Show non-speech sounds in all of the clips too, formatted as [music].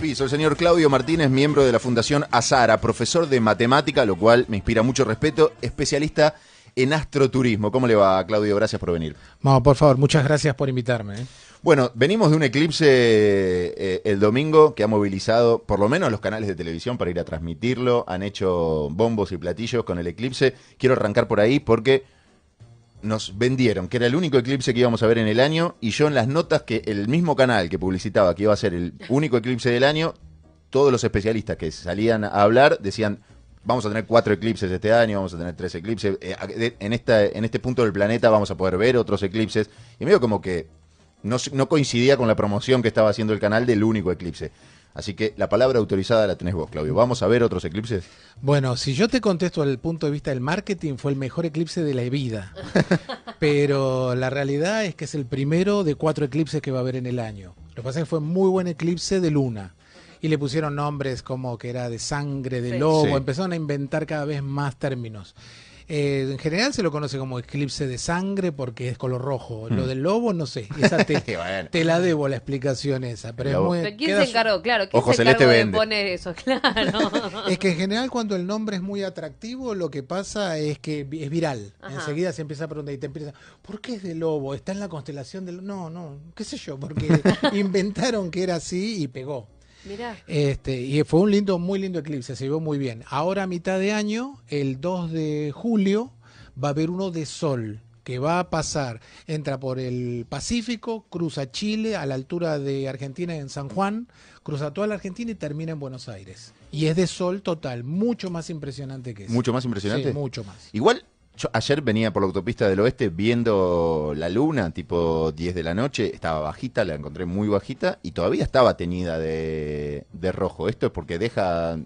Piso, el señor Claudio Martínez, miembro de la Fundación Azara, profesor de matemática, lo cual me inspira mucho respeto, especialista en astroturismo. ¿Cómo le va, Claudio? Gracias por venir. No, por favor, muchas gracias por invitarme. ¿eh? Bueno, venimos de un eclipse eh, el domingo que ha movilizado por lo menos los canales de televisión para ir a transmitirlo. Han hecho bombos y platillos con el eclipse. Quiero arrancar por ahí porque nos vendieron que era el único eclipse que íbamos a ver en el año y yo en las notas que el mismo canal que publicitaba que iba a ser el único eclipse del año, todos los especialistas que salían a hablar decían vamos a tener cuatro eclipses este año, vamos a tener tres eclipses. Eh, en, en este punto del planeta vamos a poder ver otros eclipses. Y medio como que no, coincidía con la promoción que estaba haciendo el canal del único eclipse. Así que la palabra autorizada la tenés vos, Claudio. ¿Vamos a ver otros eclipses? Bueno, si yo te contesto desde el punto de vista del marketing, fue el mejor eclipse de la vida. [laughs] Pero la realidad es que es el primero de cuatro eclipses que va a haber en el año. Lo que pasa es que fue muy buen eclipse de luna. Y le pusieron nombres como que era de sangre, de lobo. Empezaron a inventar cada vez más términos. Eh, en general se lo conoce como eclipse de sangre porque es color rojo. Lo mm. del lobo, no sé. [laughs] te, la debo la explicación esa. Pero, es ¿Quién se encargó? Claro, ¿quién se encargó de poner eso? [laughs] Claro. es que en general cuando el nombre es muy atractivo, lo que pasa es que es viral. Enseguida se empieza a preguntar y te empieza, ¿por qué es de lobo? ¿Está en la constelación del No, no, qué sé yo, porque [laughs] inventaron que era así y pegó. Mirá. Este, y fue un lindo, muy lindo eclipse, se vio muy bien. Ahora a mitad de año, el 2 de julio, va a haber uno de sol que va a pasar, entra por el Pacífico, cruza Chile a la altura de Argentina en San Juan, cruza toda la Argentina y termina en Buenos Aires. Y es de sol total, mucho más impresionante que eso. Mucho más impresionante. mucho más. Igual yo ayer venía por la autopista del oeste viendo la luna, tipo 10 de la noche, estaba bajita, la encontré muy bajita y todavía estaba teñida de, rojo. Esto es porque deja...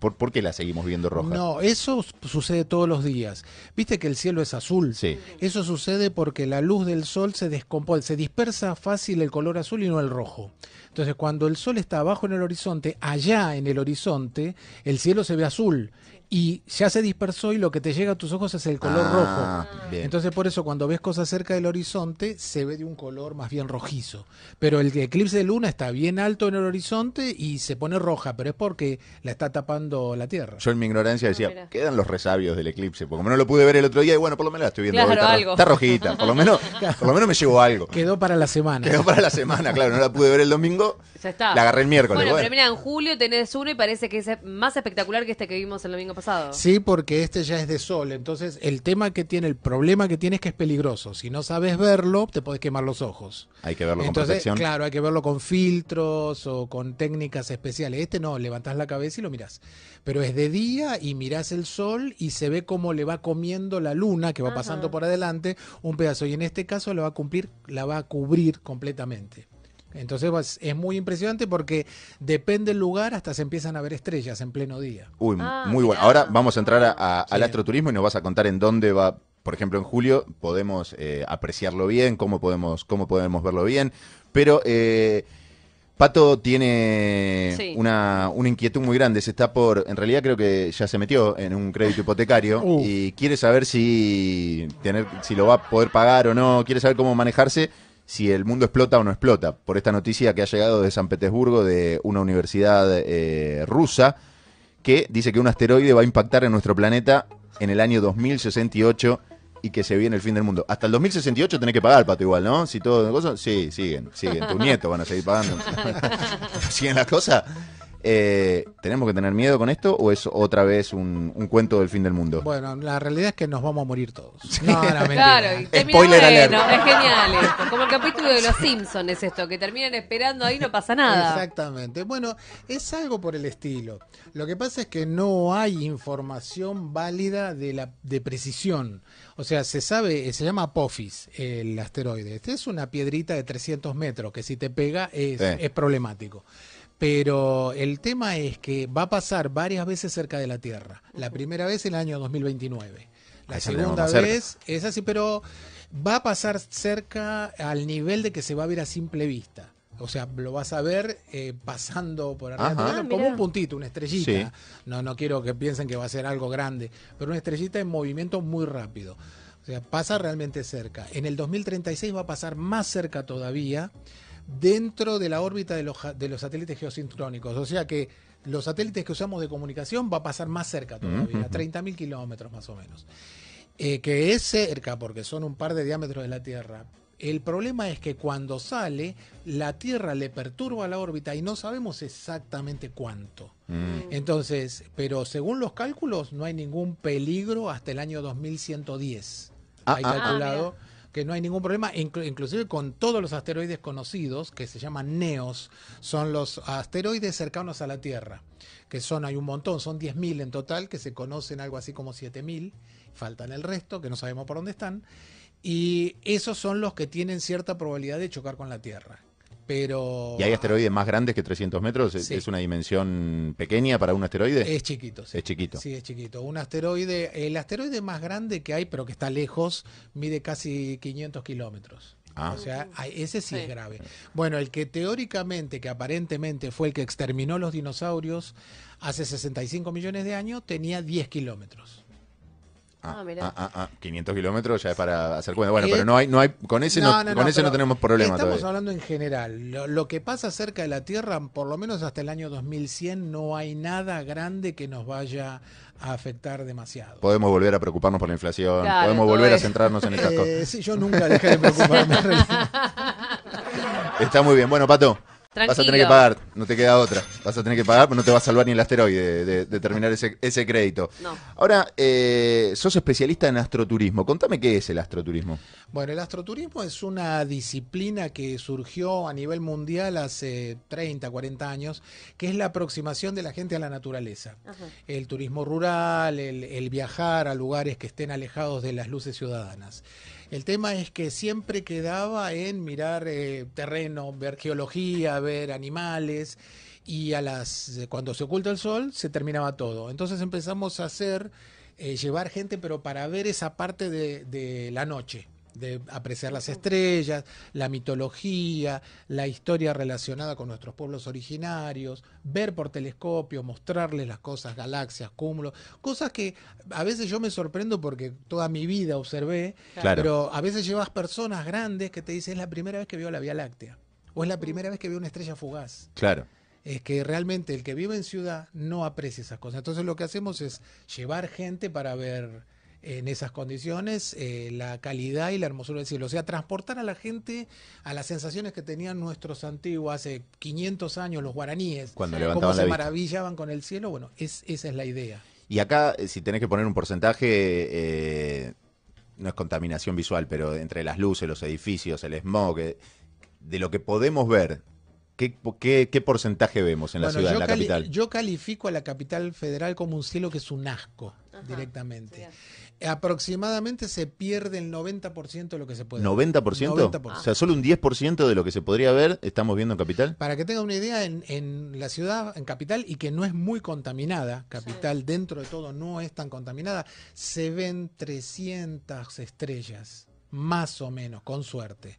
¿Por, qué la seguimos viendo roja? No, eso sucede todos los días. Viste que el cielo es azul. Sí. Eso sucede porque la luz del sol se descompone, se dispersa fácil el color azul y no el rojo. Entonces, cuando el sol está abajo en el horizonte, allá en el horizonte, el cielo se ve azul y ya se dispersó y lo que te llega a tus ojos es el color ah, rojo. Entonces por eso cuando ves cosas cerca del horizonte se ve de un color más bien rojizo. Pero el eclipse de luna está bien alto en el horizonte y se pone roja, pero es porque la está tapando la Tierra. Yo en mi ignorancia decía, ah, quedan los resabios del eclipse, porque no lo pude ver el otro día, y bueno, por lo menos la estoy viendo. está, rojita, por lo, menos, [laughs] lo me llegó algo. Quedó para la semana. Quedó para la semana, claro, no la pude ver el domingo. Ya está. La agarré el miércoles. Bueno, pero mira, en julio tenés uno y parece que es más espectacular que este que vimos el domingo pasado. Sí, porque este ya es de sol. Entonces, el tema que tiene, el problema que tiene es que es peligroso. Si no sabes verlo, te puedes quemar los ojos. Hay que verlo con protección. Claro, hay que verlo con filtros o con técnicas especiales. Este no, levantás la cabeza y lo mirás. Pero es de día y mirás el sol y se ve cómo le va comiendo la luna que va pasando por adelante un pedazo. Y en este caso va a cumplir, la va a cubrir completamente. Entonces es muy impresionante porque depende el lugar, hasta se empiezan a ver estrellas en pleno día. Uy, ah, muy bueno. Ahora vamos a entrar al astroturismo y nos vas a contar en dónde va por ejemplo, en julio podemos eh, apreciarlo bien, cómo podemos, cómo podemos verlo bien, pero eh, Pato tiene una, inquietud muy grande, se está por, en realidad creo que ya se metió en un crédito hipotecario uh. y quiere saber si, tener, si lo va a poder pagar o no, quiere saber cómo manejarse si el mundo explota o no explota, por esta noticia que ha llegado de San Petersburgo de una universidad eh, rusa que dice que un asteroide va a impactar en nuestro planeta en el año 2068 y que se viene el fin del mundo. Hasta el 2068 tenés que pagar, Pato, igual, ¿no? Si todo... Sí, siguen, siguen. Tus nietos van a seguir pagando. [laughs] ¿Siguen las cosas? Eh, ¿Tenemos que tener miedo con esto o es otra vez un, cuento del fin del mundo? Bueno, la realidad es que nos vamos a morir todos. [laughs] claro, Spoiler es genial Como el capítulo de Los Simpsons es esto, que terminan esperando ahí no pasa nada. Exactamente. Bueno, es algo por el estilo. Lo que pasa es que no hay información válida de, la, de precisión. O sea, se sabe, se llama POFIS el asteroide. Este es una piedrita de 300 metros que si te pega es, es problemático. Pero el tema es que va a pasar varias veces cerca de la Tierra. La primera vez en el año 2029. La segunda vez es así, pero va a pasar cerca al nivel de que se va a ver a simple vista. O sea, lo vas a ver eh, pasando por arriba, ah, como un puntito, una estrellita. No, no quiero que piensen que va a ser algo grande, pero una estrellita en movimiento muy rápido. O sea, pasa realmente cerca. En el 2036 va a pasar más cerca todavía dentro de la órbita de los, de los satélites geosintrónicos. O sea que los satélites que usamos de comunicación va a pasar más cerca todavía, a 30.000 kilómetros más o menos. Eh, que es cerca, porque son un par de diámetros de la Tierra. El problema es que cuando sale, la Tierra le perturba la órbita y no sabemos exactamente cuánto. Mm. Entonces, pero según los cálculos, no hay ningún peligro hasta el año 2110. Ah, hay ah, ah. calculado. Ah, que no hay ningún problema, inclusive con todos los asteroides conocidos, que se llaman NEOS, son los asteroides cercanos a la Tierra, que son, hay un montón, son 10.000 en total, que se conocen algo así como 7.000, faltan el resto, que no sabemos por dónde están, y esos son los que tienen cierta probabilidad de chocar con la Tierra. Pero... ¿Y hay asteroides más grandes que 300 metros? ¿Es una dimensión pequeña para un asteroide? Es chiquito, sí. Es chiquito. Sí, es chiquito. Un asteroide, el asteroide más grande que hay, pero que está lejos, mide casi 500 kilómetros. Ah. O sea, ese sí, sí, es grave. Bueno, el que teóricamente, que aparentemente fue el que exterminó los dinosaurios hace 65 millones de años, tenía 10 kilómetros. 500 ah, ah, ah, kilómetros ya es para hacer cuenta. Bueno, eh, pero no hay, no hay, con ese no, con ese no tenemos problema. Estamos hablando en general. Lo, que pasa cerca de la Tierra, por lo menos hasta el año 2100, no hay nada grande que nos vaya a afectar demasiado. Podemos volver a preocuparnos por la inflación, podemos volver a centrarnos en estas eh, cosas. Sí, yo nunca dejé de preocuparme. Está muy bien. Bueno, Pato, Vas a tener que pagar, no te queda otra. Vas a tener que pagar, pero no te va a salvar ni el asteroide de, terminar ese, crédito. Ahora, eh, sos especialista en astroturismo. Contame qué es el astroturismo. Bueno, el astroturismo es una disciplina que surgió a nivel mundial hace 30, 40 años, que es la aproximación de la gente a la naturaleza. El turismo rural, el viajar a lugares que estén alejados de las luces ciudadanas. El tema es que siempre quedaba en mirar eh, terreno, ver geología, ver animales y a las eh, cuando se oculta el sol se terminaba todo. Entonces empezamos a hacer eh, llevar gente, pero para ver esa parte de, de la noche de apreciar las estrellas, la mitología, la historia relacionada con nuestros pueblos originarios, ver por telescopio, mostrarles las cosas, galaxias, cúmulos, cosas que a veces yo me sorprendo porque toda mi vida observé, pero a veces llevas personas grandes que te dicen es la primera vez que veo la Vía Láctea o es la primera vez que veo una estrella fugaz. Claro es que realmente el que vive en ciudad no aprecia esas cosas. Entonces lo que hacemos es llevar gente para ver en esas condiciones eh, la calidad y la hermosura del cielo. O sea, transportar a la gente a las sensaciones que tenían nuestros antiguos hace 500 años, los guaraníes. Cuando Cómo se maravillaban con el cielo. Bueno, esa es la idea. Y acá, eh, si tenés que poner un porcentaje, eh, no es contaminación visual, pero entre las luces, los edificios, el smog, de lo que podemos ver, ¿Qué, porcentaje vemos en la ciudad, en la capital? Yo califico a la capital federal como un cielo que es un asco directamente. Aproximadamente se pierde el 90% de lo que se puede ¿90%? Ver. 90%. O sea, solo un 10% de lo que se podría ver estamos viendo en Capital. Para que tenga una idea, en, la ciudad, en Capital, y que no es muy contaminada, Capital dentro de todo no es tan contaminada, se ven 300 estrellas, más o menos, con suerte.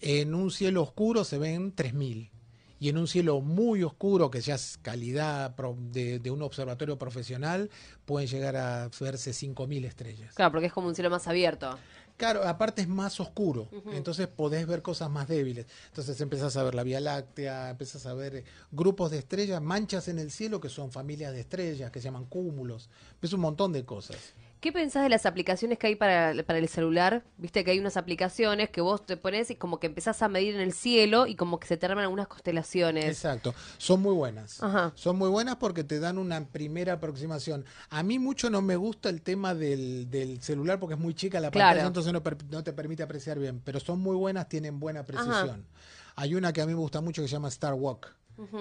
En un cielo oscuro se ven 3000 y en un cielo muy oscuro, que ya es calidad de, un observatorio profesional, pueden llegar a verse 5.000 estrellas. Claro, porque es como un cielo más abierto. Claro, aparte es más oscuro, entonces podés ver cosas más débiles. Entonces empezás a ver la Vía Láctea, empezás a ver eh, grupos de estrellas, manchas en el cielo que son familias de estrellas, que se llaman cúmulos. Ves un montón de cosas. ¿Qué pensás de las aplicaciones que hay para, el celular? Viste que hay unas aplicaciones que vos te pones y como que empezás a medir en el cielo y como que se te arman algunas constelaciones. Exacto, son muy buenas. Son muy buenas porque te dan una primera aproximación. A mí mucho no me gusta el tema del, celular porque es muy chica la pantalla, entonces no, te permite apreciar bien, pero son muy buenas, tienen buena precisión. Hay una que a mí me gusta mucho que se llama Star Walk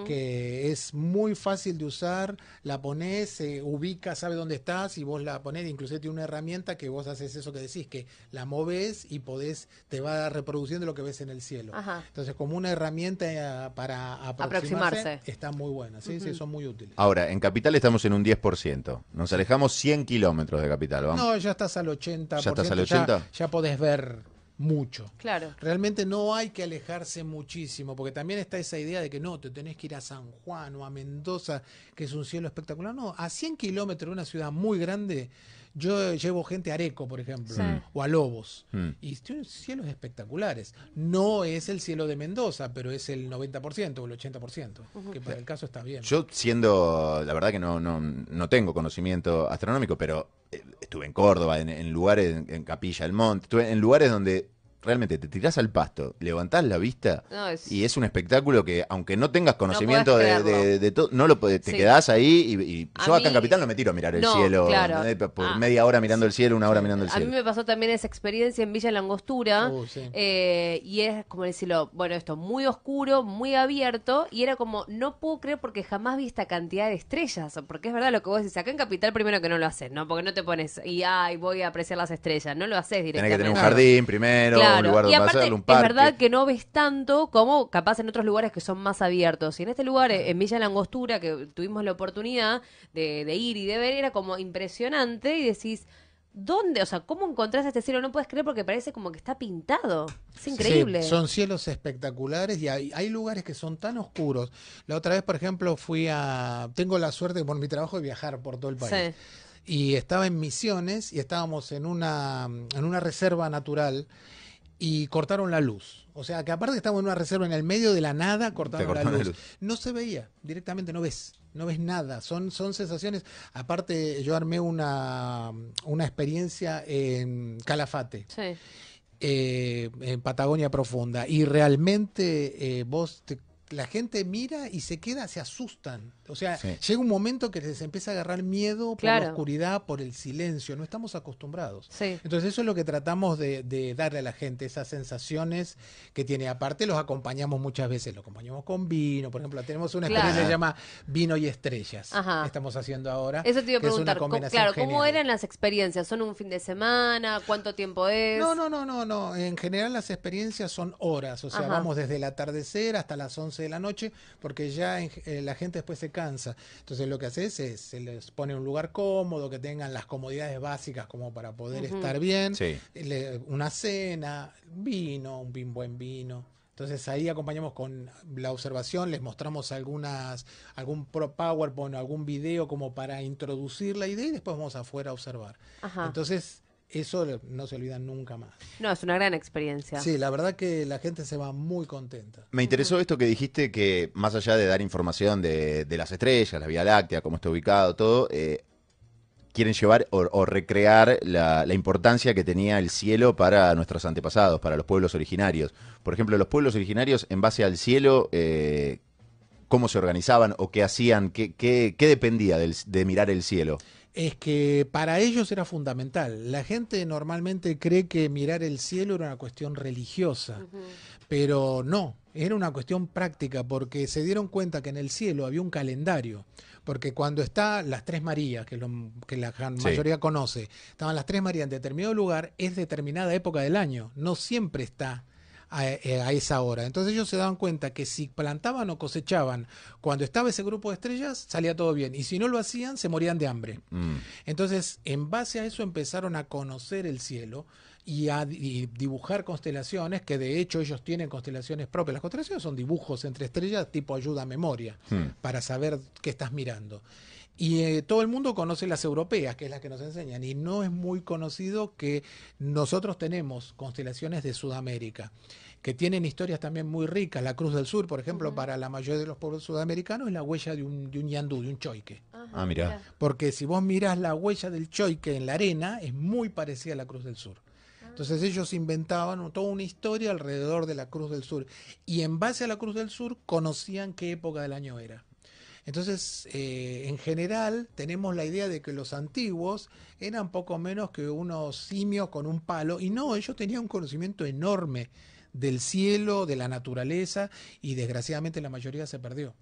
que es muy fácil de usar, la pones, se ubica, sabe dónde estás y vos la pones. inclusive tiene una herramienta que vos haces eso que decís, que la moves y podés, te va reproduciendo lo que ves en el cielo. Entonces, como una herramienta eh, para aproximarse, está muy buena, ¿sí? ¿sí? son muy útiles. Ahora, en Capital estamos en un 10%, nos alejamos 100 kilómetros de Capital, ¿vamos? No, ya estás al 80%. ¿Ya estás al 80%? ya podés ver mucho. Claro. Realmente no hay que alejarse muchísimo, porque también está esa idea de que no, te tenés que ir a San Juan o a Mendoza, que es un cielo espectacular. No, a 100 kilómetros de una ciudad muy grande, yo llevo gente a Areco, por ejemplo, o a Lobos, mm. y tienen cielos espectaculares. No es el cielo de Mendoza, pero es el 90% o el 80%, que para el caso está bien. Yo siendo, la verdad que no, no tengo conocimiento astronómico, pero estuve en Córdoba, en, lugares, en, en Capilla del Monte, estuve en lugares donde realmente te tirás al pasto, levantás la vista y es un espectáculo que aunque no tengas conocimiento de, todo, no lo te quedas quedás ahí y, yo acá en Capital no me tiro a mirar el cielo, por ah, media hora mirando el cielo, una hora mirando el cielo. A mí me pasó también esa experiencia en Villa Langostura uh, eh, y es como decirlo, bueno, esto muy oscuro, muy abierto y era como, no puedo creer porque jamás vi esta cantidad de estrellas, porque es verdad lo que vos decís, acá en Capital primero que no lo haces, ¿no? Porque no te pones y ay, voy a apreciar las estrellas, no lo haces directamente. Tienes que tener un jardín primero y aparte, Es verdad que no ves tanto como capaz en otros lugares que son más abiertos. Y en este lugar, eh, en Villa la Langostura, que tuvimos la oportunidad de, ir y de ver, era como impresionante y decís... ¿Dónde? O sea, ¿cómo encontrás este cielo? No puedes creer porque parece como que está pintado. Es increíble. son cielos espectaculares y hay, lugares que son tan oscuros. La otra vez, por ejemplo, fui a... Tengo la suerte por mi trabajo de viajar por todo el país. Y estaba en Misiones y estábamos en una, en una reserva natural y cortaron la luz. O sea, que aparte que estamos en una reserva en el medio de la nada, cortaron, la, luz. No se veía, directamente no ves, no ves nada. Son, son sensaciones. Aparte, yo armé una, experiencia en Calafate. Eh, en Patagonia Profunda. Y realmente eh, vos, la gente mira y se queda, se asustan o sea, llega un momento que les empieza a agarrar miedo por la oscuridad, por el silencio. No estamos acostumbrados. Entonces eso es lo que tratamos de, darle a la gente, esas sensaciones que tiene. Aparte los acompañamos muchas veces, los acompañamos con vino. Por ejemplo, tenemos una experiencia que se llama Vino y Estrellas. que Estamos haciendo ahora. Eso te iba a preguntar. ¿Cómo, claro, ¿cómo eran las experiencias? ¿Son un fin de semana? ¿Cuánto tiempo es? No, no, no, no, no. En general las experiencias son horas. O sea, vamos desde el atardecer hasta las 11 de la noche, porque ya eh, la gente después se entonces lo que haces es, se les pone un lugar cómodo, que tengan las comodidades básicas como para poder estar bien, una cena, vino, un buen vino. Entonces ahí acompañamos con la observación, les mostramos algunas, algún pro PowerPoint, algún video como para introducir la idea y después vamos afuera a observar. Entonces eso no se olvida nunca más. No, es una gran experiencia. Sí, la verdad que la gente se va muy contenta. Me interesó esto que dijiste que más allá de dar información de, de las estrellas, la Vía Láctea, cómo está ubicado, todo, eh, quieren llevar o, recrear la, la, importancia que tenía el cielo para nuestros antepasados, para los pueblos originarios. Por ejemplo, los pueblos originarios en base al cielo... Eh, cómo se organizaban o qué hacían, qué, qué, qué dependía de mirar el cielo es que para ellos era fundamental. La gente normalmente cree que mirar el cielo era una cuestión religiosa, pero no, era una cuestión práctica porque se dieron cuenta que en el cielo había un calendario. Porque cuando está las tres Marías, que, la mayoría conoce, estaban las tres Marías en determinado lugar, es determinada época del año. No siempre está eh, a, esa hora. Entonces ellos se daban cuenta que si plantaban o cosechaban cuando estaba ese grupo de estrellas, salía todo bien. Y si no lo hacían, se morían de hambre. Mm. Entonces, en base a eso empezaron a conocer el cielo. Y a dibujar constelaciones, que de hecho ellos tienen constelaciones propias. Las constelaciones son dibujos entre estrellas tipo ayuda a memoria, mm. para saber qué estás mirando. Y eh, todo el mundo conoce las europeas, que es la que nos enseñan, y no es muy conocido que nosotros tenemos constelaciones de Sudamérica, que tienen historias también muy ricas. La Cruz del Sur, por ejemplo, para la mayoría de los pueblos sudamericanos es la huella de un, de yandú, de un choique. Ah, mira. Porque si vos mirás la huella del choique en la arena, es muy parecida a la Cruz del Sur. Ah. Entonces ellos inventaban toda una historia alrededor de la Cruz del Sur y en base a la Cruz del Sur conocían qué época del año era. Entonces, eh, en general, tenemos la idea de que los antiguos eran poco menos que unos simios con un palo, y no, ellos tenían un conocimiento enorme del cielo, de la naturaleza, y desgraciadamente la mayoría se perdió.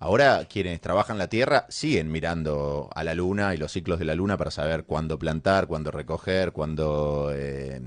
Ahora quienes trabajan la tierra siguen mirando a la luna y los ciclos de la luna para saber cuándo plantar, cuándo recoger, cuándo eh,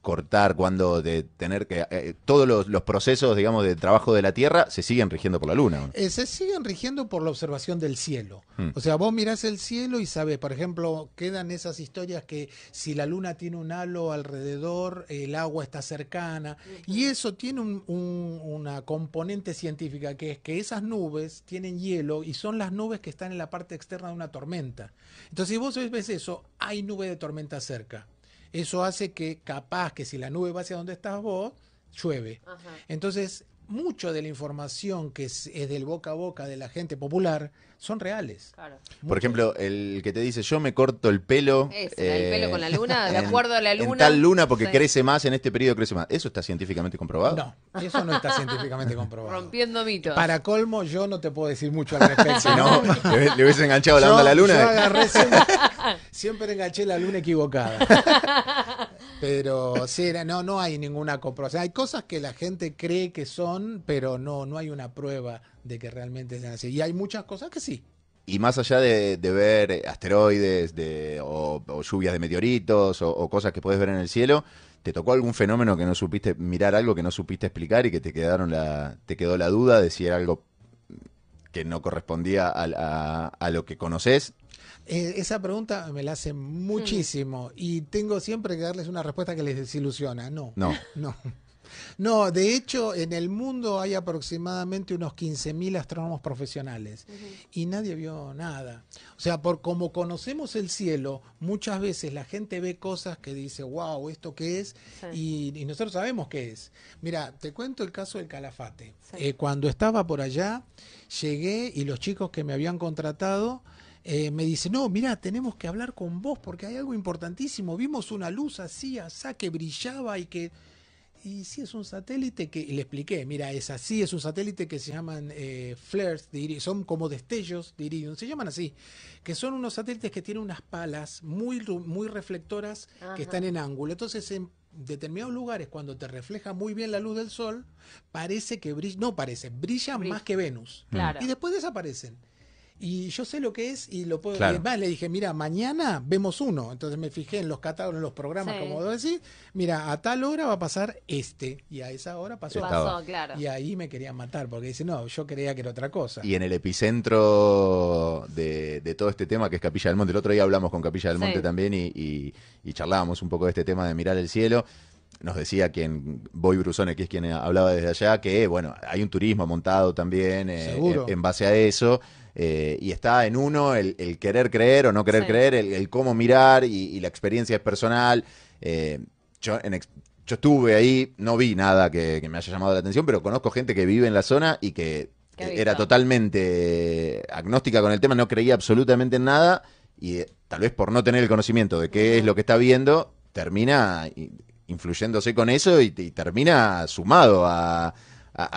cortar, cuando de tener que... Eh, eh, todos los, procesos, digamos, de trabajo de la Tierra se siguen rigiendo por la Luna. Eh, se siguen rigiendo por la observación del cielo. Hmm. O sea, vos mirás el cielo y sabes, por ejemplo, quedan esas historias que si la Luna tiene un halo alrededor, el agua está cercana. Y eso tiene una componente científica, que es que esas nubes tienen hielo y son las nubes que están en la parte externa de una tormenta. Entonces, si vos ves eso, hay nube de tormenta cerca. Eso hace que capaz que si la nube va hacia donde estás vos, llueve. Entonces, mucho de la información que es, del boca a boca de la gente popular son reales. Por ejemplo, el que te dice yo me corto el pelo. el pelo con la eh, luna, de [laughs] acuerdo a la luna. En tal luna porque crece más, en este periodo crece más. ¿Eso está científicamente comprobado? No, eso no está científicamente comprobado. Rompiendo mitos. Para colmo, yo no te puedo decir mucho al respecto. [laughs] no, le, hubiese enganchado la onda a la luna. Yo agarré, [laughs] [laughs] Siempre enganché la luna equivocada. [laughs] pero sí, no, no hay ninguna comprobación. Hay cosas que la gente cree que son, pero no, no hay una prueba de que realmente sean así. Y hay muchas cosas que sí. Y más allá de, ver asteroides de, o, lluvias de meteoritos o, cosas que puedes ver en el cielo, ¿Te tocó algún fenómeno que no supiste mirar algo que no supiste explicar y que te quedaron la, te quedó la duda de si era algo que no correspondía a, a lo que conoces eh, esa pregunta me la hacen muchísimo y tengo siempre que darles una respuesta que les desilusiona. No. No. No. No, de hecho, en el mundo hay aproximadamente unos 15.000 astrónomos profesionales y nadie vio nada. O sea, por como conocemos el cielo, muchas veces la gente ve cosas que dice, wow, ¿esto qué es? Y, nosotros sabemos qué es. Mira, te cuento el caso del calafate. Eh, cuando estaba por allá, llegué y los chicos que me habían contratado eh, me dice, no, mira, tenemos que hablar con vos porque hay algo importantísimo. Vimos una luz así, así, que brillaba y que... Y sí, es un satélite que... Y le expliqué, mira, es así, es un satélite que se llaman eh, flares, son como destellos de se llaman así, que son unos satélites que tienen unas palas muy, muy reflectoras que están en ángulo. Entonces, en determinados lugares, cuando te refleja muy bien la luz del sol, parece que brilla, no parece, brilla. más que Venus. Y después desaparecen y yo sé lo que es y lo puedo. decir. además le dije, mira, mañana vemos uno. Entonces me fijé en los catálogos, en los programas, como vos mira, a tal hora va a pasar este. Y a esa hora pasó. Y ahí me querían matar, porque dice, no, yo creía que era otra cosa. Y en el epicentro de, de todo este tema, que es Capilla del Monte, el otro día hablamos con Capilla del Monte también y charlábamos un poco de este tema de mirar el cielo nos decía quien, Boy Brusone, que es quien hablaba desde allá, que bueno, hay un turismo montado también eh, en, base a eso. Eh, y está en uno el, querer creer o no querer creer, el, cómo mirar y, la experiencia es personal. Eh, yo, estuve ahí, no vi nada que, que me haya llamado la atención, pero conozco gente que vive en la zona y que era totalmente agnóstica con el tema, no creía absolutamente en nada y tal vez por no tener el conocimiento de qué es lo que está viendo, termina influyéndose con eso y, termina sumado a,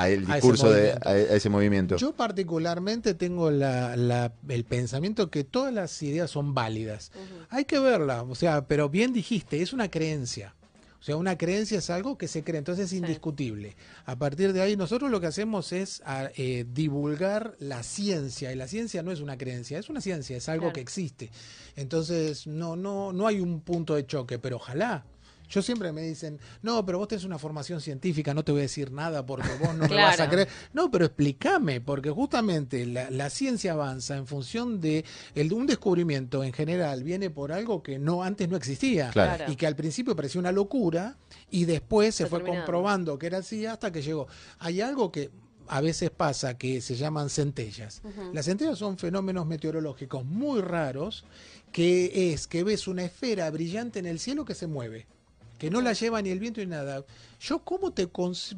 el discurso, de, ese movimiento. Yo particularmente tengo el pensamiento que todas las ideas son válidas. Hay que verla, o sea, pero bien dijiste, es una creencia. O sea, una creencia es algo que se cree, entonces es indiscutible. A partir de ahí, nosotros lo que hacemos es eh, divulgar la ciencia, y la ciencia no es una creencia, es una ciencia, es algo que existe. Entonces, no, no, no hay un punto de choque, pero ojalá yo siempre me dicen, no, pero vos tenés una formación científica, no te voy a decir nada porque vos no me vas a creer. No, pero explícame, porque justamente la, ciencia avanza en función de el, un descubrimiento en general, viene por algo que no antes no existía y que al principio parecía una locura y después se, fue comprobando que era así hasta que llegó. Hay algo que a veces pasa que se llaman centellas. Las centellas son fenómenos meteorológicos muy raros que es que ves una esfera brillante en el cielo que se mueve que no la lleva ni el viento ni nada. Yo, ¿cómo te,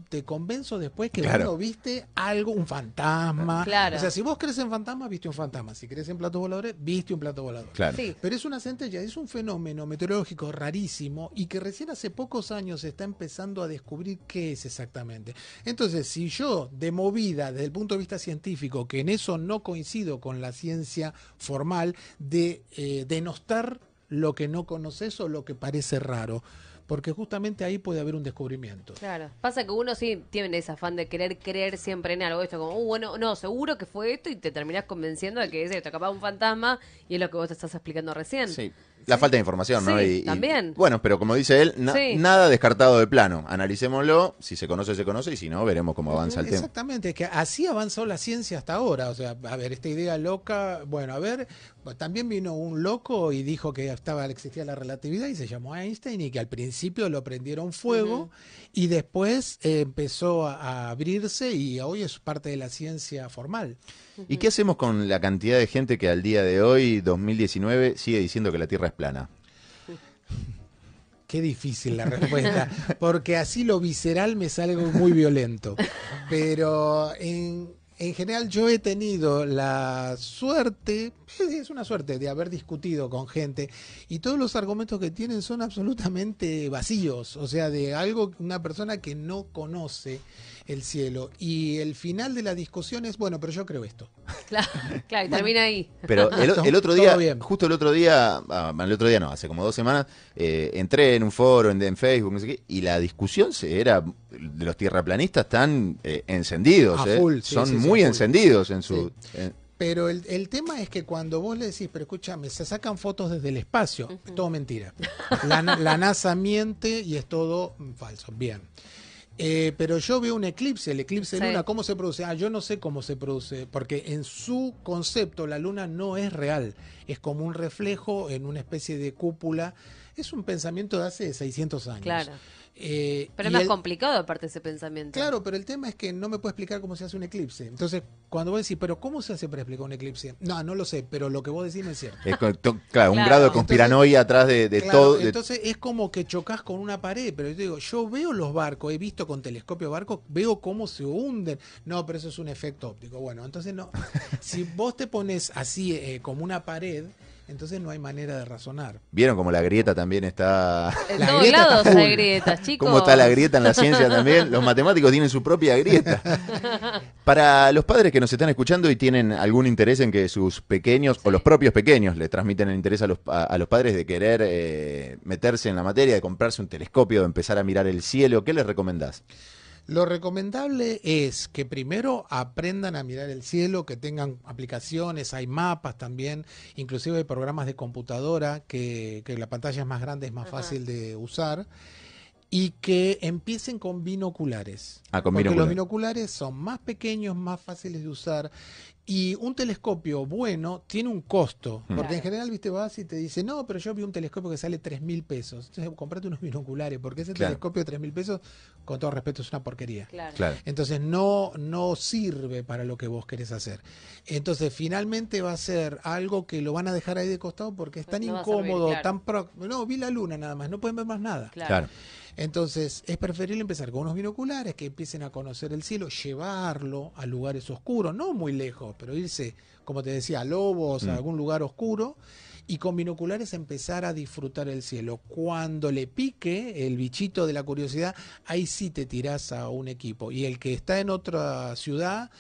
te convenzo después que claro. viste algo, un fantasma? Claro. O sea, si vos crees en fantasma, viste un fantasma. Si crees en platos voladores, viste un plato volador. Claro. Pero es una centella, es un fenómeno meteorológico rarísimo y que recién hace pocos años se está empezando a descubrir qué es exactamente. Entonces, si yo, de movida, desde el punto de vista científico, que en eso no coincido con la ciencia formal, de eh, denostar lo que no conoces o lo que parece raro porque justamente ahí puede haber un descubrimiento. Claro, pasa que uno sí tiene ese afán de querer creer siempre en algo, esto como, uh, bueno, no, seguro que fue esto y te terminás convenciendo de que es esto, capaz un fantasma y es lo que vos te estás explicando recién. Sí. La falta de información, ¿no? también. bueno, pero como dice él, nada descartado de plano. Analicémoslo, si se conoce, se conoce, y si no, veremos cómo avanza el tema. Exactamente, es que así avanzó la ciencia hasta ahora. O sea, a ver, esta idea loca, bueno, a ver, también vino un loco y dijo que estaba, existía la relatividad y se llamó Einstein y que al principio lo prendieron fuego y después eh, empezó a abrirse y hoy es parte de la ciencia formal. ¿Y qué hacemos con la cantidad de gente que al día de hoy, 2019, sigue diciendo que la Tierra es plana? Qué difícil la respuesta, porque así lo visceral me sale muy violento. Pero en, en general yo he tenido la suerte, es una suerte, de haber discutido con gente y todos los argumentos que tienen son absolutamente vacíos, o sea, de algo, una persona que no conoce el cielo. Y el final de la discusión es, bueno, pero yo creo esto. [laughs] Claro, claro termina ahí. Pero [laughs] el, otro día, justo el otro día, ah, el otro día no, hace como dos semanas, eh, entré en un foro, en, Facebook, y la discusión se era de los tierraplanistas están eh, encendidos. Eh, son muy encendidos en su... pero el, tema es que cuando vos le decís, pero escúchame, se sacan fotos desde el espacio, es todo mentira. La, la NASA miente y es todo falso. Bien. Eh, pero yo veo un eclipse, el eclipse luna, ¿cómo se produce? Ah, yo no sé cómo se produce, porque en su concepto la luna no es real es como un reflejo en una especie de cúpula. Es un pensamiento de hace 600 años. Claro. Eh, pero es más complicado aparte ese pensamiento. Claro, pero el tema es que no me puedo explicar cómo se hace un eclipse. Entonces, cuando vos decís, pero ¿cómo se hace para explicar un eclipse? No, no lo sé, pero lo que vos decís no es cierto. Es claro, un grado de conspiranoia atrás de, todo. Entonces es como que chocas con una pared, pero yo digo, yo veo los barcos, he visto con telescopio barcos, veo cómo se hunden. No, pero eso es un efecto óptico. Bueno, entonces no. [laughs] si vos te pones así eh, como una pared, entonces no hay manera de razonar. Vieron como la grieta también está... En todos lados hay grietas, [laughs] chicos. Cómo está la grieta en la ciencia también. Los matemáticos tienen su propia grieta. [laughs] Para los padres que nos están escuchando y tienen algún interés en que sus pequeños, o los propios pequeños, le transmiten el interés a los, padres de querer eh, meterse en la materia, de comprarse un telescopio, de empezar a mirar el cielo, ¿qué les recomendás? Lo recomendable es que primero aprendan a mirar el cielo, que tengan aplicaciones, hay mapas también, inclusive hay programas de computadora que, la pantalla es más grande, es más fácil de usar y que empiecen con binoculares. Ah, con porque los binoculares son más pequeños, más fáciles de usar y un telescopio bueno tiene un costo, hmm. porque en general, viste, vas y te dice, no, pero yo vi un telescopio que sale 3 mil pesos. Entonces, comprate unos binoculares, porque ese telescopio de 3 mil pesos, con todo respeto, es una porquería. Entonces, no, no sirve para lo que vos querés hacer. Entonces, finalmente va a ser algo que lo van a dejar ahí de costado porque es pues tan incómodo, tan... No, vi la luna nada más, no pueden ver más nada. claro. Entonces, es preferible empezar con unos binoculares que empiecen a conocer el cielo, llevarlo a lugares oscuros, no muy lejos, pero irse, como te decía, a Lobos, a mm. algún lugar oscuro, y con binoculares empezar a disfrutar el cielo. Cuando le pique el bichito de la curiosidad, ahí sí te tirás a un equipo. Y el que está en otra ciudad,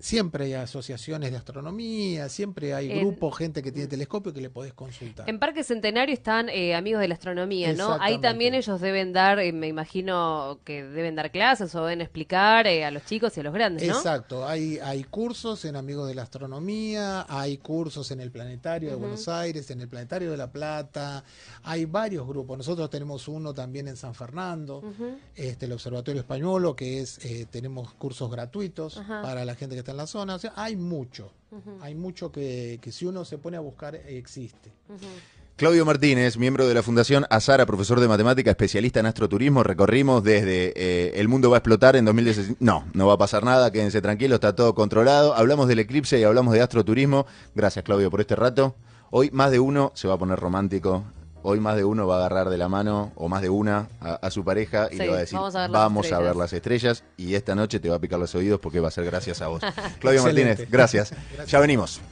Siempre hay asociaciones de astronomía, siempre hay grupos, gente que tiene telescopio que le podés consultar. En Parque Centenario están eh, amigos de la astronomía, ¿no? Ahí también ellos deben dar, eh, me imagino que deben dar clases o deben explicar eh, a los chicos y a los grandes, ¿no? Exacto, hay, hay cursos en Amigos de la Astronomía, hay cursos en el Planetario de Buenos Aires, en el Planetario de La Plata, hay varios grupos. Nosotros tenemos uno también en San Fernando, este, el Observatorio Españolo, que es, tenemos cursos gratuitos para la gente que está en la zona. O sea, hay mucho, hay mucho que, si uno se pone a buscar existe. Claudio Martínez, miembro de la Fundación Azara, profesor de matemática, especialista en astroturismo. Recorrimos desde eh, El mundo va a explotar en 2016. No, no va a pasar nada, quédense tranquilos, está todo controlado. Hablamos del eclipse y hablamos de astroturismo. Gracias, Claudio, por este rato. Hoy más de uno se va a poner romántico hoy más de uno va a agarrar de la mano o más de una a, su pareja y le va a decir, vamos, a ver, las estrellas y esta noche te va a picar los oídos porque va a ser gracias a vos. [laughs] Claudio Martínez, gracias. Ya venimos.